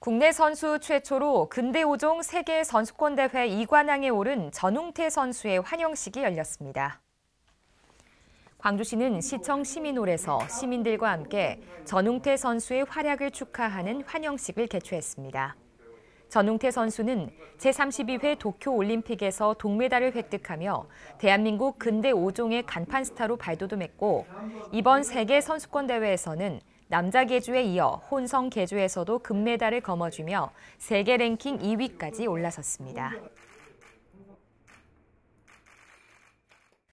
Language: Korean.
국내 선수 최초로 근대 5종 세계 선수권 대회 2관왕에 오른 전웅태 선수의 환영식이 열렸습니다. 광주시는 시청 시민홀에서 시민들과 함께 전웅태 선수의 활약을 축하하는 환영식을 개최했습니다. 전웅태 선수는 제32회 도쿄올림픽에서 동메달을 획득하며 대한민국 근대 5종의 간판 스타로 발돋움했고 이번 세계 선수권 대회에서는 남자 계주에 이어 혼성 계주에서도 금메달을 거머쥐며 세계 랭킹 2위까지 올라섰습니다.